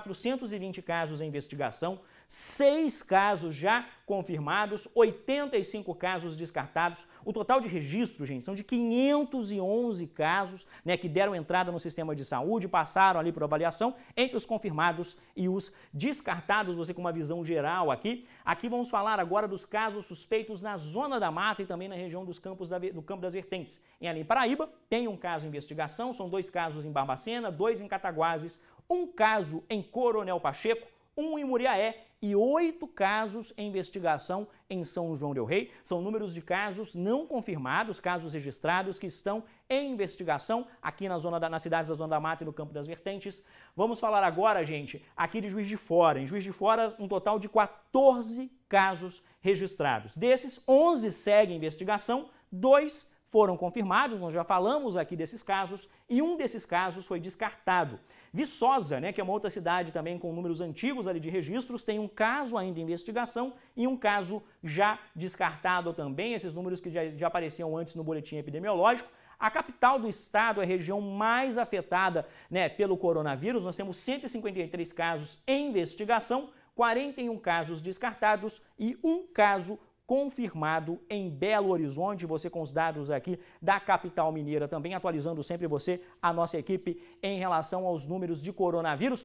420 casos em investigação, 6 casos já confirmados, 85 casos descartados. O total de registro, gente, são de 511 casos né, que deram entrada no sistema de saúde, passaram ali por avaliação, entre os confirmados e os descartados, você com uma visão geral aqui. Aqui vamos falar agora dos casos suspeitos na zona da mata e também na região dos campos da, do Campo das Vertentes. Em Além Paraíba, tem um caso em investigação, são dois casos em Barbacena, dois em Cataguases, um caso em Coronel Pacheco, um em Muriaé e oito casos em investigação em São João Del Rei. São números de casos não confirmados, casos registrados que estão em investigação aqui na zona da, nas cidades da Zona da Mata e no Campo das Vertentes. Vamos falar agora, gente, aqui de Juiz de Fora. Em Juiz de Fora, um total de 14 casos registrados. Desses, 11 seguem investigação, dois foram confirmados, nós já falamos aqui desses casos, e um desses casos foi descartado. Viçosa, né, que é uma outra cidade também com números antigos ali de registros, tem um caso ainda em investigação e um caso já descartado também, esses números que já, já apareciam antes no boletim epidemiológico. A capital do estado é a região mais afetada né, pelo coronavírus. Nós temos 153 casos em investigação, 41 casos descartados e um caso confirmado em Belo Horizonte. Você com os dados aqui da capital mineira também, atualizando sempre você, a nossa equipe, em relação aos números de coronavírus.